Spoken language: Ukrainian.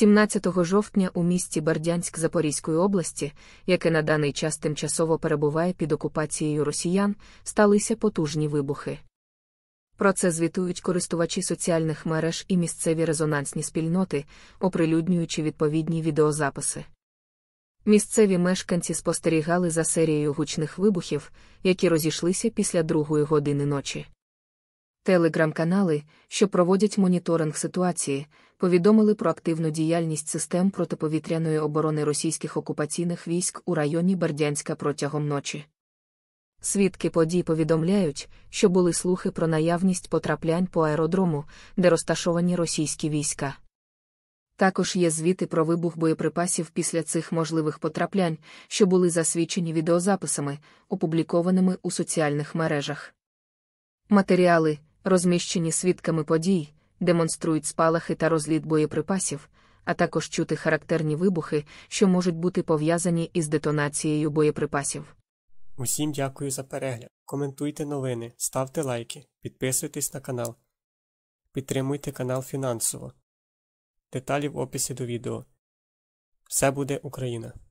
17 жовтня у місті Бердянськ Запорізької області, яке на даний час тимчасово перебуває під окупацією росіян, сталися потужні вибухи. Про це звітують користувачі соціальних мереж і місцеві резонансні спільноти, оприлюднюючи відповідні відеозаписи. Місцеві мешканці спостерігали за серією гучних вибухів, які розійшлися після другої години ночі. Телеграм-канали, що проводять моніторинг ситуації, повідомили про активну діяльність систем протиповітряної оборони російських окупаційних військ у районі Бердянська протягом ночі. Свідки подій повідомляють, що були слухи про наявність потраплянь по аеродрому, де розташовані російські війська. Також є звіти про вибух боєприпасів після цих можливих потраплянь, що були засвідчені відеозаписами, опублікованими у соціальних мережах. Матеріали розміщені свідками подій, демонструють спалахи та розліт боєприпасів, а також чути характерні вибухи, що можуть бути пов'язані із детонацією боєприпасів. Усім дякую за перегляд. Коментуйте новини, ставте лайки, підписуйтесь на канал. Підтримуйте канал фінансово. Деталі в описі до відео. Все буде Україна!